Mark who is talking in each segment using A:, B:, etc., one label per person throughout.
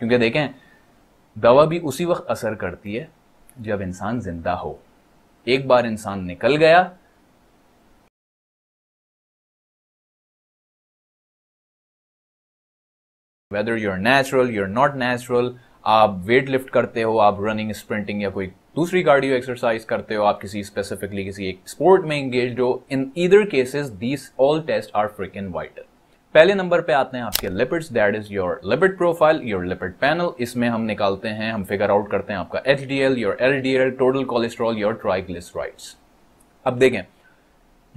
A: क्योंकि देखें दवा भी उसी वक्त असर करती है जब इंसान जिंदा हो एक बार इंसान निकल गया whether you're natural you're not natural आप वेट लिफ्ट करते हो आप रनिंग स्प्रिंटिंग या कोई दूसरी कार्डियो एक्सरसाइज करते हो आप किसी स्पेसिफिकली किसी एक स्पोर्ट में इंगेज हो in either cases these all test are freaking vital पहले नंबर पे आते हैं आपके lipids that is your lipid profile your lipid panel इसमें हम निकालते हैं हम फिगर आउट करते हैं आपका H D L your L D L total cholesterol your triglycerides अब देखें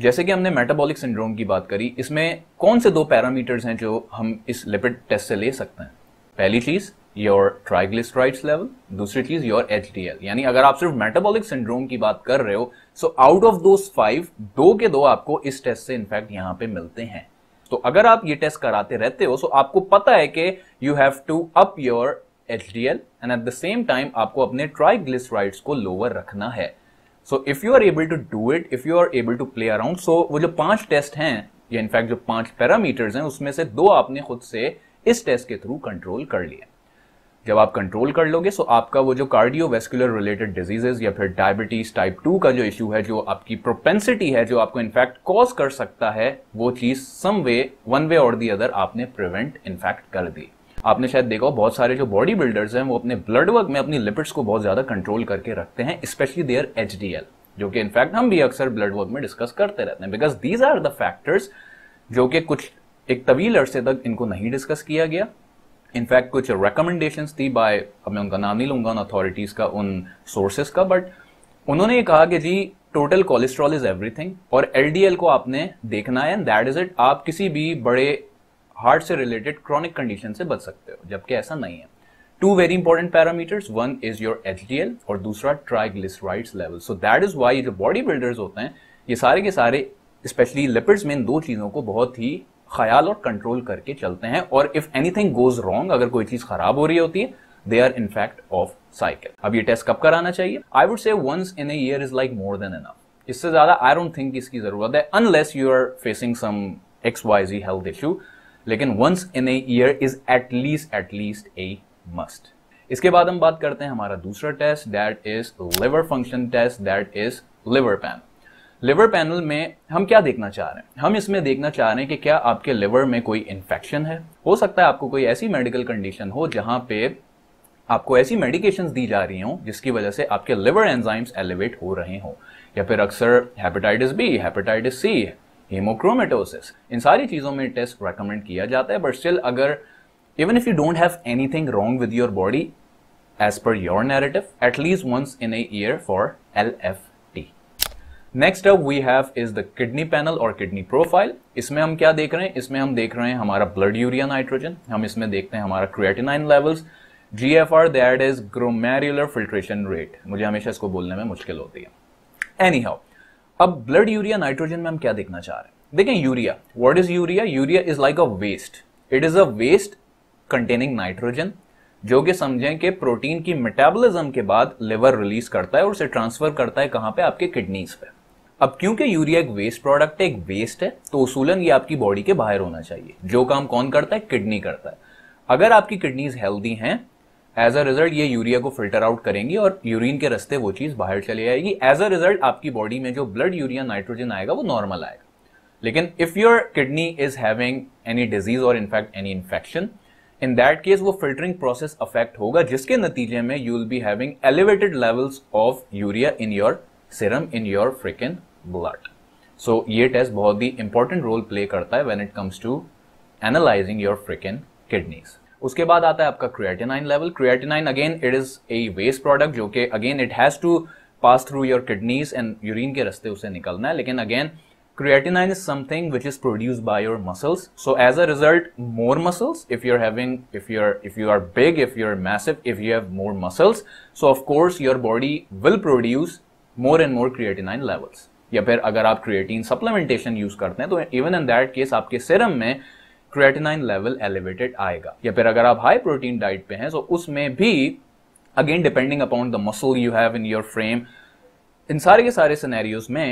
A: जैसे कि हमने मेटाबॉलिक सिंड्रोम की बात करी इसमें कौन से दो पैरामीटर्स हैं जो हम इस लिपिड टेस्ट से ले सकते हैं पहली चीज योर ट्राइग्लिसराइड्स लेवल दूसरी चीज योर एच यानी अगर आप सिर्फ मेटाबॉलिक सिंड्रोम की बात कर रहे हो so out of those five दो के दो आपको इस टेस्ट से इनफैक्ट यहाँ पे मिलते हैं तो अगर आप ये टेस्ट कराते रहते हो सो तो आपको पता है कि you have to up your H D L and at the same time आपको अपने ट्राइग्लिसराइड्स को लोअर रखना है so if you are able to do it if you are able to play around so वो जो पांच test हैं या इनफैक्ट जो पांच पैरामीटर्स हैं उसमें से दो आपने खुद से इस टेस्ट के थ्रू कंट्रोल कर लिया जब आप कंट्रोल कर लोगे सो आपका वो जो कार्डियोवेस्कुलर रिलेटेड डिजीजेज या फिर डायबिटीज टाइप टू का जो इशू है जो आपकी प्रोपेंसिटी है जो आपको इनफैक्ट कॉज कर सकता है वो चीज सम वे वन वे और दी अदर आपने प्रिवेंट इनफैक्ट कर दी आपने शायद देखा बहुत सारे जो बॉडी बिल्डर्स हैं वो अपने ब्लड वर्क में अपनी लिपिड्स को बहुत ज्यादा कंट्रोल करके रखते हैं स्पेशली देयर एच जो कि इनफैक्ट हम भी अक्सर ब्लड वर्क में डिस्कस करते रहते हैं because these are the factors जो कि कुछ एक तवील अरसे तक इनको नहीं डिस्कस किया गया इनफैक्ट कुछ रिकमेंडेशंस थी बाय अब मैं उनका नाम नहीं लूंगा उन अथॉरिटीज़ का उन सोर्सेस का बट उन्होंने ये कहा कि जी टोटल कोलेस्ट्रॉल इज एवरीथिंग और एलडीएल को आपने देखना है एंड दैट इज इट आप किसी भी बड़े हार्ट से रिलेटेड क्रॉनिक कंडीशन से बच सकते हो जबकि ऐसा नहीं है two very important parameters one is your H और दूसरा triglycerides level so that is why जो बॉडी बिल्डर्स होते हैं ये सारे के सारे स्पेशली लिपिड्स में इन दो चीज़ों को बहुत ही ख्याल और कंट्रोल करके चलते हैं और इफ एनीथिंग गोज रॉन्ग अगर कोई चीज खराब हो रही होती है they are in fact off cycle अब ये टेस्ट कब कराना चाहिए I would say once in year is like more than enough इससे ज्यादा आई डोंट थिंक इसकी जरूरत है unless you are facing some X Y G health issue लेकिन once in a year is at least a must इसके बाद हम बात करते हैं हमारा दूसरा test that is liver function test that is liver pan liver panel में हम क्या देखना चाह रहे हैं हम इसमें देखना चाह रहे हैं कि क्या आपके लिवर में कोई इन्फेक्शन है हो सकता है आपको कोई ऐसी मेडिकल कंडीशन हो जहां पे आपको ऐसी मेडिकेशंस दी जा रही हों जिसकी वजह से आपके लिवर एंजाइम्स एलिवेट हो रहे हों या फिर अक्सर hepatitis B hepatitis C haemochromatosis इन सारी चीज़ों में टेस्ट रेकमेंड किया जाता है बट स्टिल अगर even if you don't have anything wrong with your body as per your narrative at least once in a year for L F next अब we have is the kidney panel और kidney profile इसमें हम क्या देख रहे हैं इसमें हम देख रहे हैं हमारा ब्लड यूरिया नाइट्रोजन हम इसमें देखते हैं हमारा creatinine levels G F R that is glomerular filtration rate मुझे हमेशा इसको बोलने में मुश्किल होती है एनी हाउ अब ब्लड यूरिया नाइट्रोजन में हम क्या देखना चाह रहे हैं देखें urea what is urea urea is like a waste it is a waste containing nitrogen जो कि समझें कि प्रोटीन की मेटाबॉलिज्म के बाद लिवर रिलीज करता है और उसे ट्रांसफर करता है कहां पे आपके किडनीज पे अब क्योंकि यूरिया एक वेस्ट प्रोडक्ट है एक वेस्ट है तो उसूलन ये आपकी बॉडी के बाहर होना चाहिए जो काम कौन करता है किडनी करता है अगर आपकी किडनीज हेल्दी हैं एज अ रिजल्ट ये यूरिया को फिल्टर आउट करेंगी और यूरिन के रस्ते वो चीज़ बाहर चली जाएगी एज अ रिजल्ट आपकी बॉडी में जो ब्लड यूरिया नाइट्रोजन आएगा वो नॉर्मल आएगा लेकिन if your kidney is having any disease और in fact any infection in that case वो फिल्टरिंग प्रोसेस अफेक्ट होगा जिसके नतीजे में you will be having elevated levels of urea in your serum in your freaking blood. So, ये test बहुत ही important role play करता when it comes to analyzing your freaking kidneys. उसके बाद आता है आपका creatinine level. Creatinine again it is a waste product जो again it has to pass through your kidneys and urine के रास्ते उसे निकलना है. लेकिन again creatinine is something which is produced by your muscles. So as a result more muscles if you're having if you're if you are big if you're massive if you have more muscles so of course your body will produce more and more creatinine levels या फिर अगर आप creatine supplementation use करते हैं तो even in that case आपके सिरम में creatinine level elevated आएगा या फिर अगर आप हाई प्रोटीन डाइट पे हैं तो उसमें भी again depending upon the muscle you have in your frame इन सारे के सारे सिनेरियोज में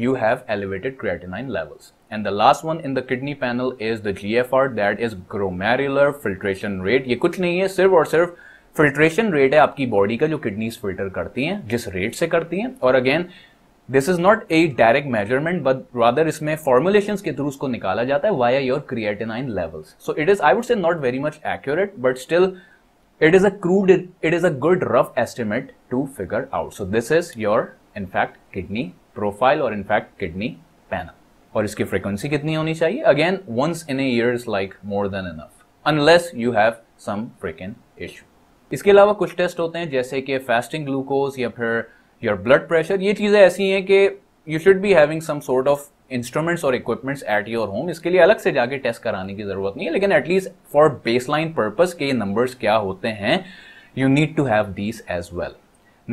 A: elevated creatinine levels and the last one in the kidney panel is the G F R that is glomerular filtration rate ये कुछ नहीं है सिर्फ और सिर्फ फिल्ट्रेशन रेट है आपकी बॉडी का जो किडनीज फिल्टर करती हैं जिस रेट से करती हैं और again this is not a direct measurement but rather इसमें फॉर्मुलेशन के थ्रू उसको निकाला जाता है via your creatinine levels so it is I would say not very much accurate but still it is a crude it is a good rough estimate to figure out so this is your in fact kidney profile और in fact kidney panel और इसकी frequency कितनी होनी चाहिए again once in a year is like more than enough unless you have some freaking issue इसके अलावा कुछ test होते हैं जैसे कि फास्टिंग ग्लूकोज या फिर योर ब्लड प्रेशर ये चीज़ें ऐसी हैं कि you should be having some sort of instruments और इक्विपमेंट्स एट योर होम इसके लिए अलग से जाके टेस्ट कराने की जरूरत नहीं है लेकिन एटलीस्ट फॉर बेसलाइन पर्पज के ये नंबर्स क्या होते हैं you need to have these as well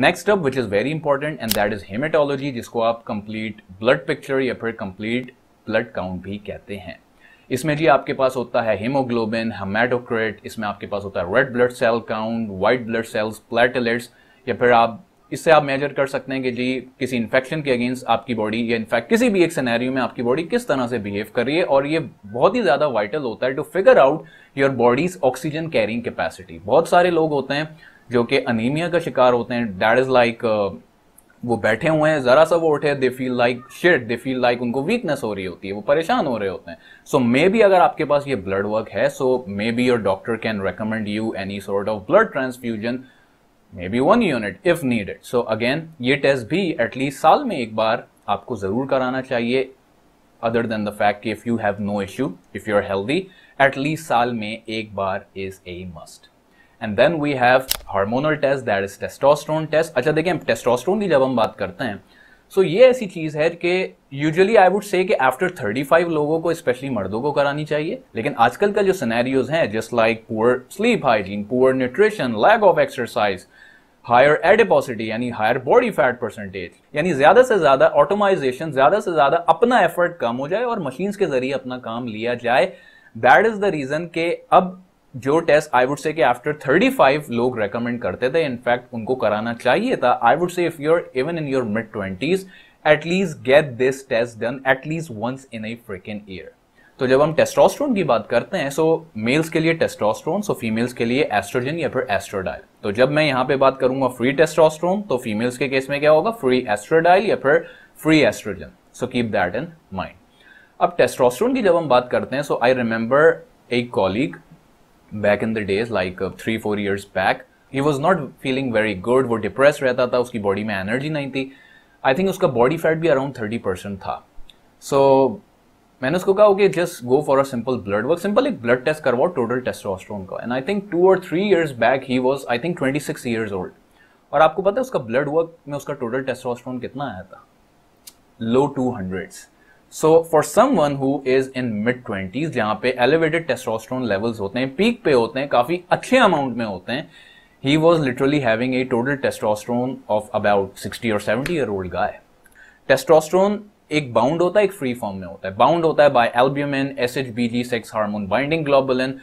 A: next up which is very important and that is haematology जिसको आप कंप्लीट ब्लड पिक्चर या फिर कंप्लीट ब्लड काउंट भी कहते हैं इसमें जी आपके पास होता है हीमोग्लोबिन हेमेटोक्रेट इसमें आपके पास होता है red blood cell count white blood cells platelets या फिर आप इससे आप मेजर कर सकते हैं कि जी किसी इन्फेक्शन के अगेंस्ट आपकी बॉडी या इन्फेक्ट किसी भी एक सिनेरियो में आपकी बॉडी किस तरह से बिहेव कर रही है और ये बहुत ही ज़्यादा वाइटल होता है to figure out your body's oxygen carrying capacity बहुत सारे लोग होते हैं जो कि अनीमिया का शिकार होते हैं डैट इज़ लाइक वो बैठे हुए हैं ज़रा सा वो उठे they feel like shit they feel like उनको वीकनेस हो रही होती है वो परेशान हो रहे होते हैं सो मे बी अगर आपके पास ये ब्लड वर्क है so maybe your doctor can recommend you any sort of blood transfusion maybe one unit if needed so again ये टेस्ट भी एटलीस्ट साल में एक बार आपको ज़रूर कराना चाहिए other than the fact if you have no issue if you are healthy at least साल में एक बार is a must and then we have hormonal test that is testosterone test अच्छा देखिए टेस्टोस्ट्रॉन की जब हम बात करते हैं सो so, ये ऐसी चीज़ है कि यूजुअली आई वुड से कि आफ्टर 35 लोगों को स्पेशली मर्दों को करानी चाहिए लेकिन आजकल का जो सिनेरियोज हैं just like poor sleep hygiene poor nutrition lack of exercise higher adiposity यानी हायर बॉडी फैट परसेंटेज यानी ज्यादा से ज्यादा ऑटोमाइजेशन ज्यादा से ज्यादा अपना एफर्ट कम हो जाए और मशीन्स के जरिए अपना काम लिया जाए दैट इज द रीजन के अब जो टेस्ट आई वुड से कि आफ्टर 35 लोग रेकमेंड करते थे इनफैक्ट उनको कराना चाहिए था I would say if you're even in your mid twenties at least get this test done at least once in a freaking year तो जब हम टेस्टोस्ट्रोन की बात करते हैं सो मेल्स के लिए टेस्टोस्ट्रोन सो फीमेल्स के लिए एस्ट्रोजन या फिर एस्ट्रोडाइल तो जब मैं यहां पे बात करूंगा फ्री टेस्टोस्ट्रोन तो फीमेल्स के केस में क्या होगा फ्री एस्ट्रोडाइल या फिर free estrogen so keep that in mind अब टेस्टोस्ट्रोन की जब हम बात करते हैं so I remember a colleague back in the days like three four years back he was not feeling very good वो डिप्रेस रहता था उसकी बॉडी में एनर्जी नहीं थी आई थिंक उसका बॉडी फैट भी अराउंड थर्टी परसेंट था सो so, मैंने उसको कहा okay just go for a simple blood work simple एक ब्लड टेस्ट करवाओ टोटल टेस्टोस्ट्रॉन का एंड आई थिंक टू और three years back he was I think twenty six years old और आपको पता है उसका ब्लड वर्क में उसका टोटल टेस्टोस्ट्रॉन कितना आया था low two hundreds so for someone who is in mid twenties जहाँ पे एलिवेटेड टेस्टोस्ट्रोन लेवल्स होते हैं पीक पे होते हैं काफी अच्छे अमाउंट में होते हैं he was literally having a total testosterone of about sixty और seventy year old guy testosterone एक बाउंड होता है एक फ्री फॉर्म में होता है बाउंड होता है by albumin S H B G sex hormone binding globulin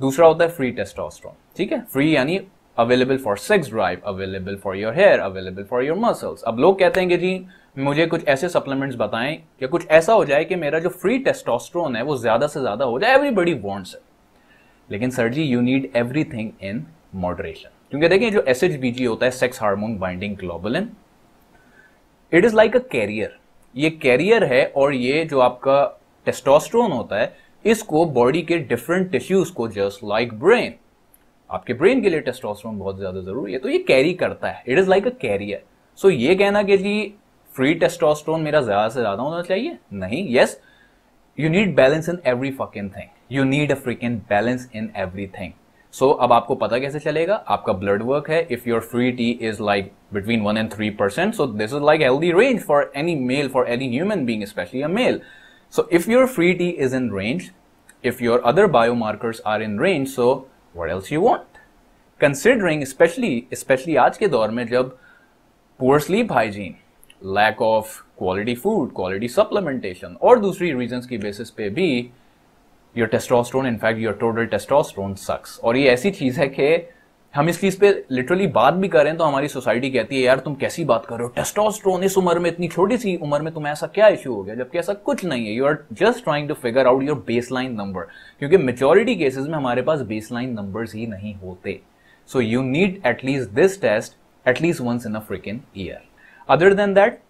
A: दूसरा होता है फ्री टेस्टोस्ट्रोन ठीक है फ्री यानी available for sex drive available for your hair available for your muscles अब लोग कहते हैं कि जी मुझे कुछ ऐसे सप्लीमेंट्स बताएं या कुछ ऐसा हो जाए कि मेरा जो फ्री टेस्टोस्ट्रोन है वो ज़्यादा से ज़्यादा हो जाए एवरीबडी वांट्स लेकिन sir ji you need everything in moderation क्योंकि देखिए जो एस होता है sex hormone binding globulin it is like a carrier ये कैरियर है और ये जो आपका टेस्टोस्ट्रोन होता है इसको बॉडी के डिफरेंट टिश्यूज को जस्ट लाइक ब्रेन आपके ब्रेन के लिए टेस्टोस्टेरोन बहुत ज़्यादा ज़रूरी है तो ये कैरी करता है it is like a carrier so ये कहना कि जी फ्री टेस्टोस्टेरोन मेरा ज़्यादा से ज़्यादा होना चाहिए नहीं yes you need balance in every fucking thing you need a freakin balance in every thing so अब आपको पता कैसे चलेगा आपका ब्लड वर्क है if your free T is like between one and three percent so this is like healthy range for any male for any human being specially a male so if your free T is in range if your other biomarkers are in range so what else you want considering specially specially आज के दौर में जब poor sleep hygiene lack of quality food quality supplementation और दूसरी reason की basis पे भी your testosterone in fact your total testosterone sucks और ये ऐसी चीज़ है कि हम इस चीज पे लिटरली बात भी करें तो हमारी सोसाइटी कहती है यार तुम कैसी बात कर रहे हो टेस्टोस्ट्रोन इस उम्र में इतनी छोटी सी उम्र में तुम्हें ऐसा क्या इशू हो गया जबकि ऐसा कुछ नहीं है you are just trying to figure out your baseline number क्योंकि मेजोरिटी केसेस में हमारे पास बेसलाइन नंबर्स ही नहीं होते so you need at least this test at least once in a freakin year other than that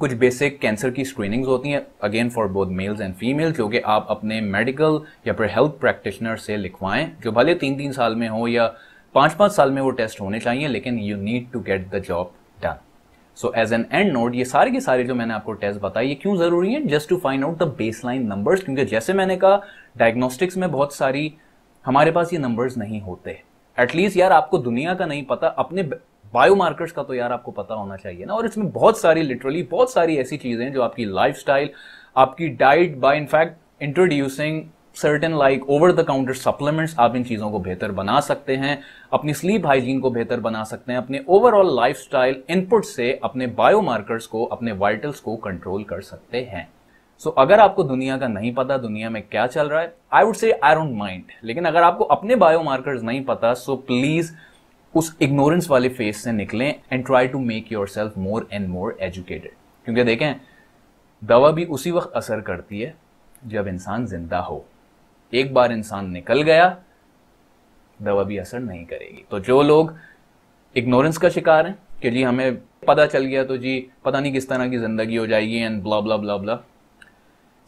A: कुछ बेसिक कैंसर की screenings होती हैं again for both males and female जो कि आप अपने मेडिकल या फिर हेल्थ प्रैक्टिशनर से लिखवाएं जो भले तीन तीन साल में हो या पांच पांच साल में वो टेस्ट होने चाहिए लेकिन you need to get the job done so as an end note ये सारे के सारे जो मैंने आपको टेस्ट बताया ये क्यों जरूरी है just to find out the baseline number क्योंकि जैसे मैंने कहा डायग्नोस्टिक्स में बहुत सारी हमारे पास ये नंबर्स नहीं होते एटलीस्ट यार आपको दुनिया का नहीं पता अपने बायोमार्कर्स का तो यार आपको पता होना चाहिए ना और इसमें बहुत सारी लिटरली बहुत सारी ऐसी चीज़ें हैं जो आपकी लाइफ आपकी diet by in fact introducing certain like over the counter supplements आप इन चीज़ों को बेहतर बना सकते हैं अपनी स्लीप हाइजीन को बेहतर बना सकते हैं अपने ओवरऑल लाइफ स्टाइल इनपुट से अपने बायोमार्कर्स को अपने वाइटल्स को कंट्रोल कर सकते हैं सो so, अगर आपको दुनिया का नहीं पता दुनिया में क्या चल रहा है आई वुड से आई डोंट माइंड लेकिन अगर आपको अपने बायोमार्कर्स नहीं पता सो so प्लीज़ उस इग्नोरेंस वाले फेज से निकलें and try to make yourself more and more educated क्योंकि देखें दवा भी उसी वक्त असर करती है जब इंसान जिंदा हो एक बार इंसान निकल गया दवा भी असर नहीं करेगी तो जो लोग इग्नोरेंस का शिकार हैं कि जी हमें पता चल गया तो जी पता नहीं किस तरह की ज़िंदगी हो जाएगी and blah blah blah blah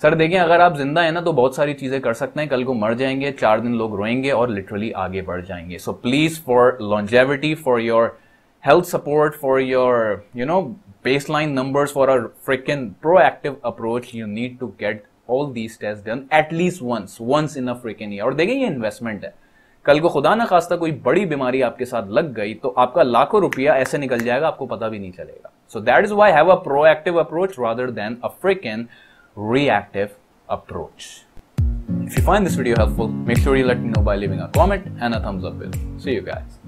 A: sir देखें अगर आप जिंदा हैं ना तो बहुत सारी चीज़ें कर सकते हैं कल को मर जाएंगे चार दिन लोग रोएंगे और लिटरली आगे बढ़ जाएंगे so please for longevity for your health support for your you know baseline numbers for a pro proactive approach you need to get all these test done at least once once in a freakin year और देखें ये investment है कल को खुदा ना खास्ता कोई बड़ी बीमारी आपके साथ लग गई तो आपका लाखों रुपया ऐसे निकल जाएगा आपको पता भी नहीं चलेगा so that is why have a proactive approach rather than a freakin reactive approach If you find this video helpful, make sure you let me know by leaving a comment and a thumbs up video. See you guys.